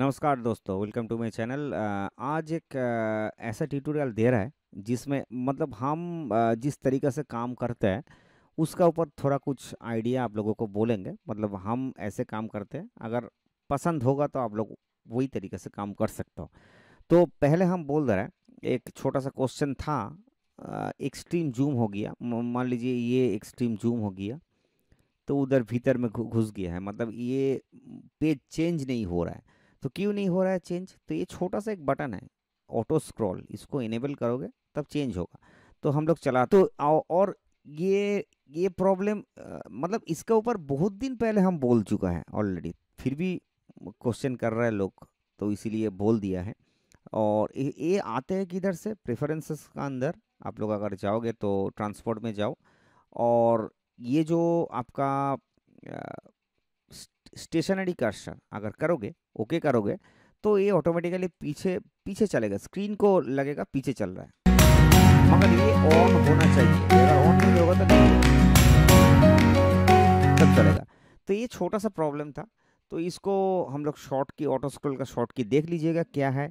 नमस्कार दोस्तों welcome to my channel आज एक ऐसा ट्यूटोरियल दे रहा है जिसमें मतलब हम जिस तरीके से काम करते हैं उसका ऊपर थोड़ा कुछ आइडिया आप लोगों को बोलेंगे मतलब हम ऐसे काम करते हैं अगर पसंद होगा तो आप लोग वही तरीके से काम कर सकते हो तो पहले हम बोल रहे हैं एक छोटा सा क्वेश्चन था एक्सट्रीम जूम हो गया मान लीजिए ये एक्सट्रीम जूम हो गया तो उधर भीतर में घुस गया है मतलब ये पेज चेंज नहीं हो रहा है तो क्यों नहीं हो रहा है चेंज तो ये छोटा सा एक बटन है ऑटो स्क्रॉल इसको इनेबल करोगे तब चेंज होगा तो हम लोग चला तो और ये ये प्रॉब्लम मतलब इसके ऊपर बहुत दिन पहले हम बोल चुका है ऑलरेडी फिर भी क्वेश्चन कर रहा है लोग तो इसीलिए बोल दिया है और ये आते हैं किधर से प्रेफरेंसेस का अंदर आप लोग अगर जाओगे तो ट्रांसपोर्ट में जाओ और ये जो आपका स्टेशनरी कर्सर अगर करोगे ओके करोगे तो ये ऑटोमेटिकली पीछे पीछे चलेगा स्क्रीन को लगेगा पीछे चल रहा है मगर ये ऑन होना चाहिए अगर ऑन नहीं होगा तो तब चलेगा तो ये छोटा सा प्रॉब्लम था तो इसको हम लोग शॉर्ट की ऑटो स्क्रॉल का शॉर्ट की देख लीजिएगा क्या है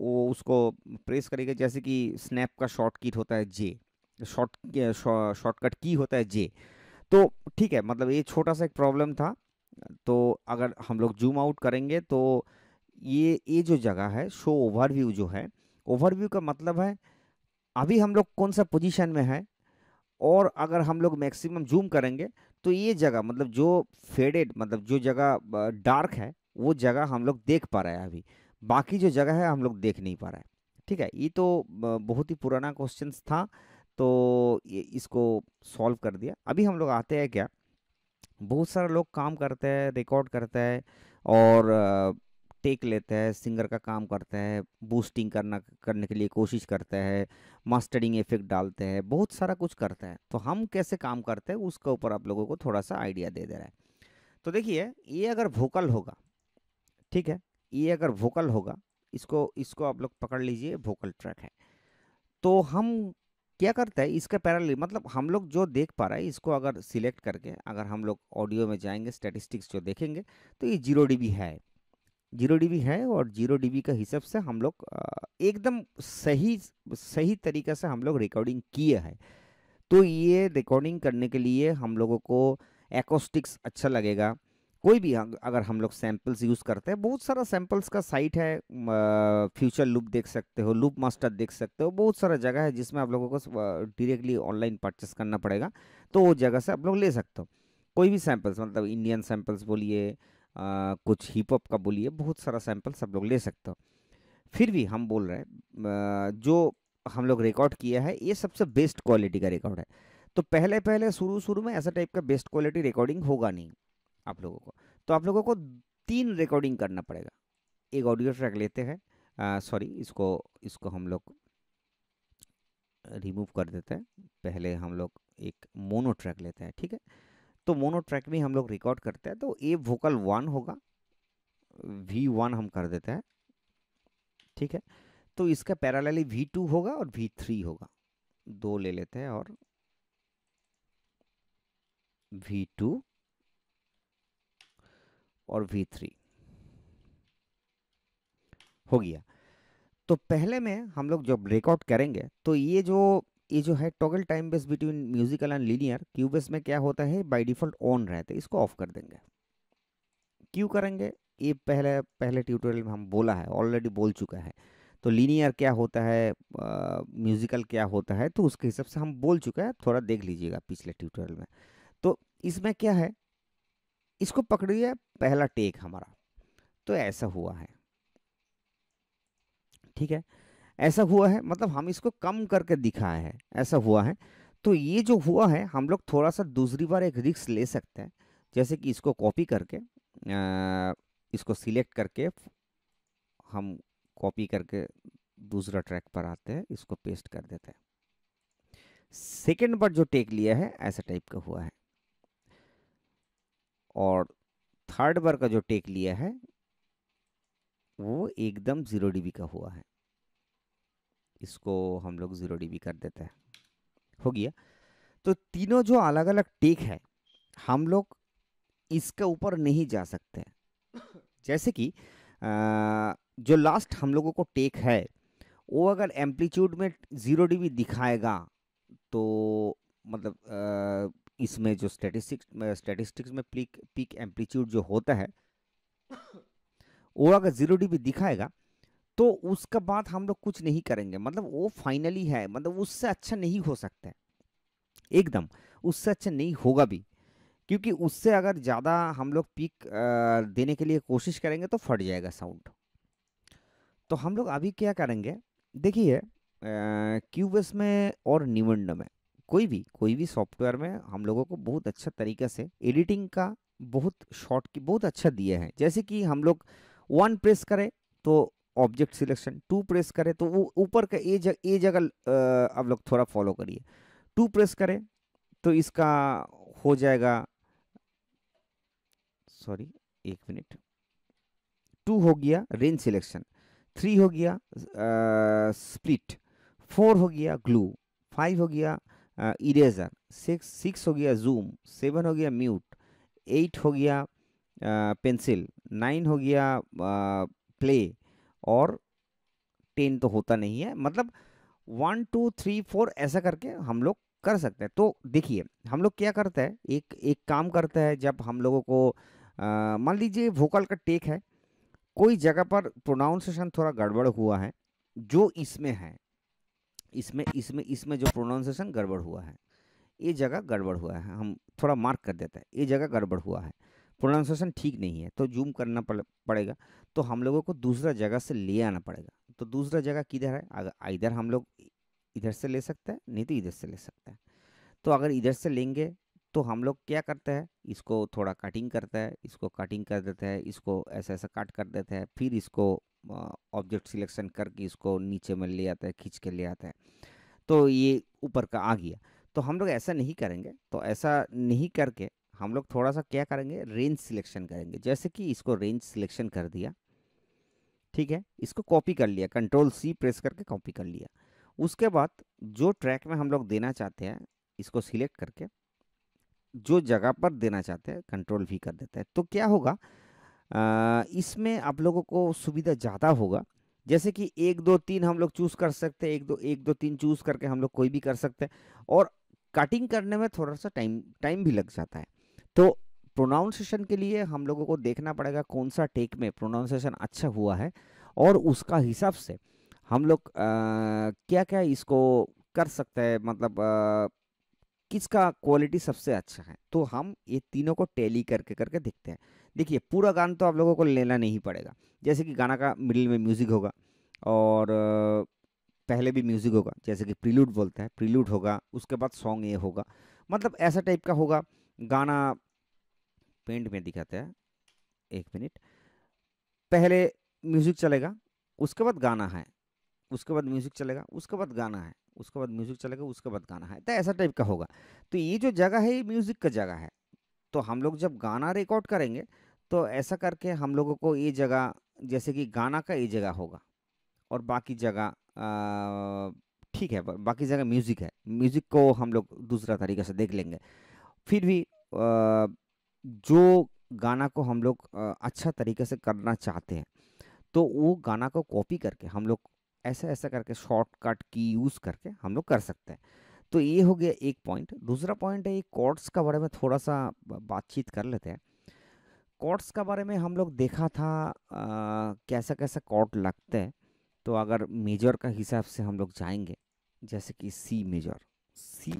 वो उसको प्रेस करेगा जैसे कि स्नैप का शॉर्ट किट होता है जे शॉर्ट शॉर्टकट की होता है जे तो ठीक है मतलब ये छोटा सा एक प्रॉब्लम था तो अगर हम लोग जूम आउट करेंगे तो ये ये जो जगह है शो ओवरव्यू जो है ओवरव्यू का मतलब है अभी हम लोग कौन सा पोजीशन में है और अगर हम लोग मैक्सिमम जूम करेंगे तो ये जगह मतलब जो फेडेड मतलब जो जगह डार्क है वो जगह हम लोग देख पा रहे हैं अभी बाकी जो जगह है हम लोग देख नहीं पा रहे हैं ठीक है ये तो बहुत ही पुराना क्वेश्चन था तो ये इसको सॉल्व कर दिया अभी हम लोग आते हैं क्या बहुत सारे लोग काम करते हैं रिकॉर्ड करते हैं और टेक लेते हैं सिंगर का काम करते हैं बूस्टिंग करना करने के लिए कोशिश करते हैं मास्टरिंग इफेक्ट डालते हैं बहुत सारा कुछ करते हैं तो हम कैसे काम करते हैं उसके ऊपर आप लोगों को थोड़ा सा आइडिया दे दे रहा है तो देखिए ये अगर वोकल होगा ठीक है ये अगर वोकल होगा इसको इसको आप लोग पकड़ लीजिए वोकल ट्रैक है तो हम क्या करता है इसका पैरल मतलब हम लोग जो देख पा रहा है इसको अगर सिलेक्ट करके अगर हम लोग ऑडियो में जाएंगे स्टैटिस्टिक्स जो देखेंगे तो ये जीरो डी है जीरो डी है और जीरो डी का हिसाब से हम लोग एकदम सही सही तरीके से हम लोग रिकॉर्डिंग किए हैं तो ये रिकॉर्डिंग करने के लिए हम लोगों को एकोस्टिक्स अच्छा लगेगा कोई भी अगर हम लोग सैम्पल्स यूज़ करते हैं बहुत सारा सैंपल्स का साइट है फ्यूचर लूप देख सकते हो लूप मास्टर देख सकते हो बहुत सारा जगह है जिसमें आप लोगों को डायरेक्टली ऑनलाइन परचेस करना पड़ेगा तो वो जगह से आप लोग ले सकते हो कोई भी सैंपल्स मतलब इंडियन सैंपल्स बोलिए कुछ हिप हॉप का बोलिए बहुत सारा सैंपल्स आप लोग ले सकते हो फिर भी हम बोल रहे हैं जो हम लोग रिकॉर्ड किया है ये सबसे बेस्ट क्वालिटी का रिकॉर्ड है तो पहले पहले शुरू शुरू में ऐसा टाइप का बेस्ट क्वालिटी रिकॉर्डिंग होगा नहीं आप लोगों को तो आप लोगों को तीन रिकॉर्डिंग करना पड़ेगा एक ऑडियो ट्रैक लेते हैं सॉरी इसको इसको हम लोग रिमूव कर देते हैं पहले हम लोग एक मोनो ट्रैक लेते हैं ठीक है तो मोनो ट्रैक में हम लोग रिकॉर्ड करते हैं तो ए वोकल वन होगा वी वन हम कर देते हैं ठीक है तो इसका पैरालली वी टू होगा और वी थ्री होगा दो ले लेते हैं और वी टू और वी थ्री हो गया तो पहले में हम लोग जो ब्रेकआउट करेंगे तो ये जो ये जो है toggle time base between musical and linear Cubase में क्या होता है बाय डिफॉल्ट ऑन रहते इसको ऑफ कर देंगे क्यों करेंगे ये पहले पहले ट्यूटोरियल में हम बोला है ऑलरेडी बोल चुका है तो लीनियर क्या होता है म्यूजिकल क्या होता है तो उसके हिसाब से हम बोल चुका है थोड़ा देख लीजिएगा पिछले ट्यूटोरियल में तो इसमें क्या है इसको पकड़ लिया पहला टेक हमारा तो ऐसा हुआ है ठीक है ऐसा हुआ है मतलब हम इसको कम करके दिखाए हैं ऐसा हुआ है तो ये जो हुआ है हम लोग थोड़ा सा दूसरी बार एक रिक्स ले सकते हैं जैसे कि इसको कॉपी करके इसको सिलेक्ट करके हम कॉपी करके दूसरा ट्रैक पर आते हैं इसको पेस्ट कर देते हैं सेकेंड बार जो टेक लिया है ऐसा टाइप का हुआ है और थर्ड बार का जो टेक लिया है वो एकदम ज़ीरो डी का हुआ है इसको हम लोग ज़ीरो डीबी कर देते हैं हो गया तो तीनों जो अलग अलग टेक है हम लोग इसके ऊपर नहीं जा सकते जैसे कि जो लास्ट हम लोगों को टेक है वो अगर एम्पलीट्यूड में ज़ीरो डी दिखाएगा तो मतलब इसमें जो स्टैटिस्टिक्स स्टैटिस्टिक्स में पीक पीक एम्पलीट्यूड जो होता है वो अगर जीरो डी भी दिखाएगा तो उसका बाद हम लोग कुछ नहीं करेंगे मतलब वो फाइनली है मतलब उससे अच्छा नहीं हो सकता है एकदम उससे अच्छा नहीं होगा भी क्योंकि उससे अगर ज़्यादा हम लोग पीक देने के लिए कोशिश करेंगे तो फट जाएगा साउंड तो हम लोग अभी क्या करेंगे देखिए क्यूबस में और निवंड में कोई भी कोई भी सॉफ्टवेयर में हम लोगों को बहुत अच्छा तरीके से एडिटिंग का बहुत शॉर्ट की बहुत अच्छा दिया है जैसे कि हम लोग वन प्रेस करें तो ऑब्जेक्ट सिलेक्शन टू प्रेस करें तो वो ऊपर का ए जग ए जगह आप लोग थोड़ा फॉलो करिए टू प्रेस करें तो इसका हो जाएगा सॉरी एक मिनट टू हो गया रेंज सिलेक्शन थ्री हो गया स्प्लिट फोर हो गया ग्लू फाइव हो गया इरेजर सिक्स सिक्स हो गया जूम सेवन हो गया म्यूट एट हो गया पेंसिल नाइन हो गया प्ले और टेन तो होता नहीं है मतलब वन टू थ्री फोर ऐसा करके हम लोग कर सकते हैं तो देखिए हम लोग क्या करते हैं एक एक काम करते हैं जब हम लोगों को मान लीजिए वोकल का टेक है कोई जगह पर प्रोनाउंसिएशन थोड़ा गड़बड़ हुआ है जो इसमें है इसमें इसमें इसमें जो प्रोनाउंसिएशन गड़बड़ हुआ है ये जगह गड़बड़ हुआ है हम थोड़ा मार्क कर देते हैं ये जगह गड़बड़ हुआ है प्रोनाउंसिएशन ठीक नहीं है तो जूम करना पड़ेगा तो हम लोगों को दूसरा जगह से ले आना पड़ेगा तो दूसरा जगह किधर है अगर इधर हम लोग इधर से ले सकते हैं नहीं तो इधर से ले सकते हैं तो अगर इधर से लेंगे तो हम लोग क्या करते हैं इसको थोड़ा कटिंग करते हैं इसको कटिंग कर देते हैं इसको ऐसा ऐसा कट कर देते हैं फिर इसको ऑब्जेक्ट सिलेक्शन करके इसको नीचे में ले आते हैं खींच के ले आते हैं तो ये ऊपर का आ गया तो हम लोग ऐसा नहीं करेंगे तो ऐसा नहीं करके हम लोग थोड़ा सा क्या करेंगे रेंज सिलेक्शन करेंगे जैसे कि इसको रेंज सिलेक्शन कर दिया ठीक है इसको कॉपी कर लिया कंट्रोल सी प्रेस करके कॉपी कर लिया उसके बाद जो ट्रैक में हम लोग देना चाहते हैं इसको सिलेक्ट करके जो जगह पर देना चाहते हैं कंट्रोल भी कर देते हैं तो क्या होगा इसमें आप लोगों को सुविधा ज़्यादा होगा जैसे कि एक दो तीन हम लोग चूज़ कर सकते हैं एक दो एक दो तीन चूज़ करके हम लोग कोई भी कर सकते हैं और कटिंग करने में थोड़ा सा टाइम टाइम भी लग जाता है तो प्रोनाउंसिएशन के लिए हम लोगों को देखना पड़ेगा कौन सा टेक में प्रोनाउंसिएशन अच्छा हुआ है और उसका हिसाब से हम लोग क्या क्या इसको कर सकते हैं मतलब आ, किसका क्वालिटी सबसे अच्छा है तो हम ये तीनों को टैली करके करके देखते हैं देखिए पूरा गाना तो आप लोगों को लेना नहीं पड़ेगा जैसे कि गाना का मिडिल में म्यूज़िक होगा और पहले भी म्यूज़िक होगा जैसे कि प्रीलूड बोलते हैं प्रीलूड होगा उसके बाद सॉन्ग ये होगा मतलब ऐसा टाइप का होगा गाना पेंट में दिखाते हैं एक मिनट पहले म्यूज़िक चलेगा उसके बाद गाना है उसके बाद म्यूज़िक चलेगा उसके बाद गाना है उसके बाद म्यूज़िक चलेगा उसके बाद गाना है तो ऐसा टाइप का होगा तो ये जो जगह है ये म्यूज़िक का जगह है तो हम लोग जब गाना रिकॉर्ड करेंगे तो ऐसा करके हम लोगों को ये जगह जैसे कि गाना का ये जगह होगा और बाकी जगह ठीक है बाकी जगह म्यूज़िक है म्यूज़िक को हम लोग दूसरा तरीके से देख लेंगे फिर भी आ, जो गाना को हम लोग अच्छा तरीके से करना चाहते हैं तो वो गाना को कॉपी करके हम लोग ऐसा ऐसा करके शॉर्टकट की यूज़ करके हम लोग कर सकते हैं तो ये हो गया एक पॉइंट दूसरा पॉइंट है ये कॉर्ड्स का बारे में थोड़ा सा बातचीत कर लेते हैं कॉर्ड्स का बारे में हम लोग देखा था आ, कैसा कैसा कॉर्ड लगते हैं तो अगर मेजर का हिसाब से हम लोग जाएंगे जैसे कि C major C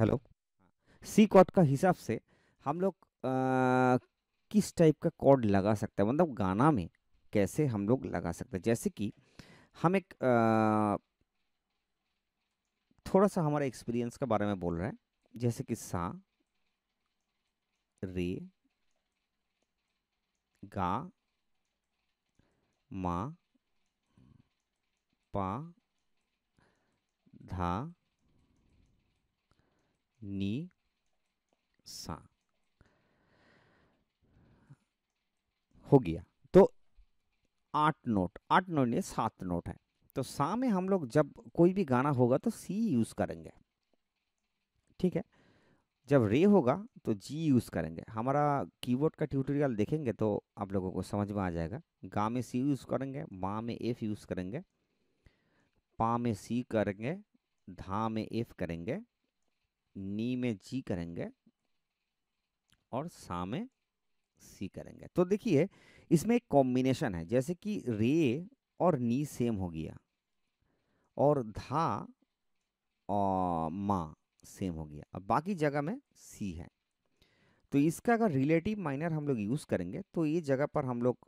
hello C chord का हिसाब से हम लोग किस टाइप का कॉर्ड लगा सकते हैं मतलब गाना में कैसे हम लोग लगा सकते हैं जैसे कि हम एक आ, थोड़ा सा हमारा एक्सपीरियंस के बारे में बोल रहे हैं जैसे कि सा रे गा मा पा धा ni सा हो गया तो आठ नोट आठ नोट ये सात नोट है तो सा में हम लोग जब कोई भी गाना होगा तो सी यूज़ करेंगे ठीक है जब रे होगा तो जी यूज़ करेंगे हमारा कीबोर्ड का ट्यूटोरियल देखेंगे तो आप लोगों को समझ में आ जाएगा गा में सी यूज़ करेंगे मा में एफ यूज़ करेंगे पा में सी करेंगे धा में एफ करेंगे नी में जी करेंगे और सा में सी करेंगे तो देखिए इसमें एक कॉम्बिनेशन है जैसे कि रे और नी सेम हो गया और धा और माँ सेम हो गया अब बाकी जगह में सी है तो इसका अगर रिलेटिव माइनर हम लोग यूज़ करेंगे तो ये जगह पर हम लोग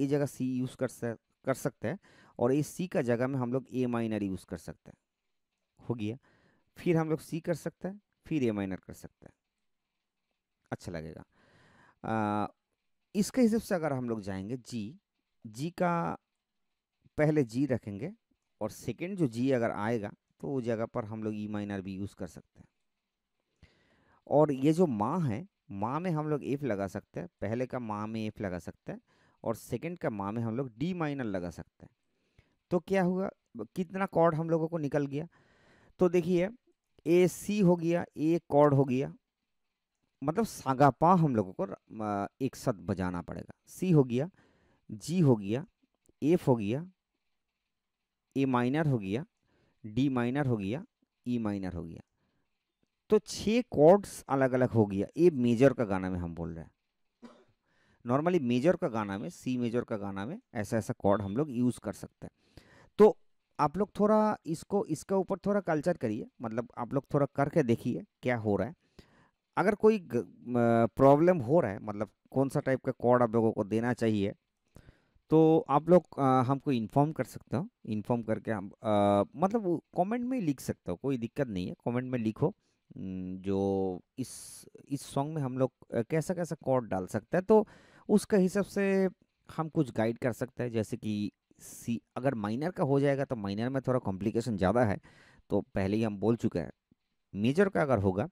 ये जगह सी यूज़ कर कर सकते हैं और ये सी का जगह में हम लोग ए माइनर यूज़ कर सकते हैं हो गया फिर हम लोग सी कर सकते हैं फिर ए माइनर कर सकते हैं अच्छा लगेगा आ, इसके हिसाब से अगर हम लोग जाएंगे जी जी का पहले जी रखेंगे और सेकेंड जो जी अगर आएगा तो वो जगह पर हम लोग ई माइनर भी यूज़ कर सकते हैं और ये जो माँ है माँ में हम लोग एफ लगा सकते हैं पहले का माँ में एफ लगा सकते हैं और सेकेंड का माँ में हम लोग डी माइनर लगा सकते हैं तो क्या हुआ कितना कॉर्ड हम लोगों को निकल गया तो देखिए ए सी हो गया ए कॉर्ड हो गया मतलब सागापा हम लोगों को एक साथ बजाना पड़ेगा सी हो गया जी हो गया एफ हो गया ए माइनर हो गया डी माइनर हो गया ई e माइनर हो गया तो छः कॉर्ड्स अलग अलग हो गया ए मेजर का गाना में हम बोल रहे हैं नॉर्मली मेजर का गाना में सी मेजर का गाना में ऐसा ऐसा कॉर्ड हम लोग यूज़ कर सकते हैं आप लोग थोड़ा इसको इसके ऊपर थोड़ा कल्चर करिए मतलब आप लोग थोड़ा करके देखिए क्या हो रहा है अगर कोई प्रॉब्लम हो रहा है मतलब कौन सा टाइप का कॉड आप लोगों को देना चाहिए तो आप लोग हमको इन्फॉर्म कर सकते हो इन्फॉर्म करके हम आ, मतलब कमेंट में लिख सकते हो कोई दिक्कत नहीं है कमेंट में लिखो जो इस इस सॉन्ग में हम लोग कैसा कैसा कॉड डाल सकते हैं तो उसके हिसाब से हम कुछ गाइड कर सकते हैं जैसे कि सी अगर माइनर का हो जाएगा तो माइनर में थोड़ा कॉम्प्लिकेशन ज़्यादा है तो पहले ही हम बोल चुके हैं मेजर का अगर होगा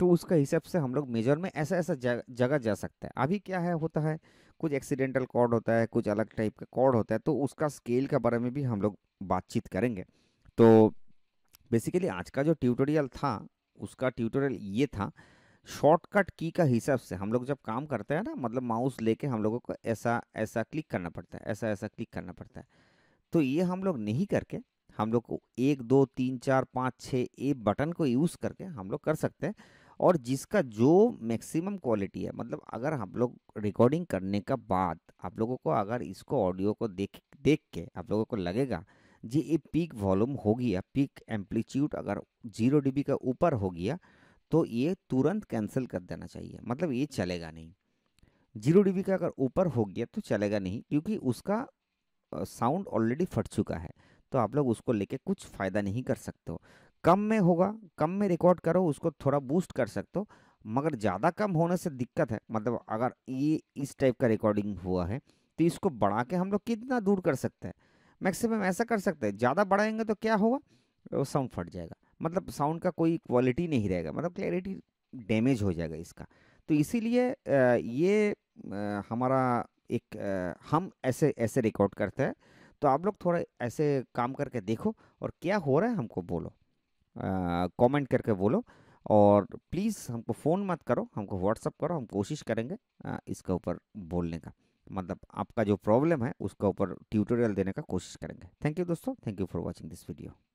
तो उसका हिसाब से हम लोग मेजर में ऐसा ऐसा जगह जा सकता है अभी क्या है होता है कुछ एक्सीडेंटल कॉर्ड होता है कुछ अलग टाइप का कॉर्ड होता है तो उसका स्केल के बारे में भी हम लोग बातचीत करेंगे तो बेसिकली आज का जो ट्यूटोरियल था उसका ट्यूटोरियल ये था शॉर्टकट की का हिसाब से हम लोग जब काम करते हैं ना मतलब माउस लेके हम लोगों को ऐसा ऐसा क्लिक करना पड़ता है ऐसा ऐसा क्लिक करना पड़ता है तो ये हम लोग नहीं करके हम लोग को एक दो तीन चार पाँच छः ए बटन को यूज़ करके हम लोग कर सकते हैं और जिसका जो मैक्सिमम क्वालिटी है मतलब अगर हम लोग रिकॉर्डिंग करने का बाद आप लोगों को अगर इसको ऑडियो को देख देख के आप लोगों को लगेगा जी ये पीक वॉल्यूम हो गया पीक एम्पलीट्यूड अगर जीरो डी का ऊपर हो गया तो ये तुरंत कैंसिल कर देना चाहिए मतलब ये चलेगा नहीं जीरो डीबी का अगर ऊपर हो गया तो चलेगा नहीं क्योंकि उसका साउंड ऑलरेडी फट चुका है तो आप लोग उसको लेके कुछ फ़ायदा नहीं कर सकते हो कम में होगा कम में रिकॉर्ड करो उसको थोड़ा बूस्ट कर सकते हो मगर ज़्यादा कम होने से दिक्कत है मतलब अगर ये इस टाइप का रिकॉर्डिंग हुआ है तो इसको बढ़ा के हम लोग कितना दूर कर सकते हैं मैक्सिमम ऐसा कर सकते हैं ज़्यादा बढ़ाएंगे तो क्या होगा वो साउंड फट जाएगा मतलब साउंड का कोई क्वालिटी नहीं रहेगा मतलब क्लैरिटी डैमेज हो जाएगा इसका तो इसीलिए ये हमारा एक हम ऐसे ऐसे रिकॉर्ड करते हैं तो आप लोग थोड़ा ऐसे काम करके देखो और क्या हो रहा है हमको बोलो कमेंट करके बोलो और प्लीज़ हमको फ़ोन मत करो हमको व्हाट्सअप करो हम कोशिश करेंगे इसके ऊपर बोलने का मतलब आपका जो प्रॉब्लम है उसका ऊपर ट्यूटोरियल देने का कोशिश करेंगे थैंक यू दोस्तों thank you for watching this video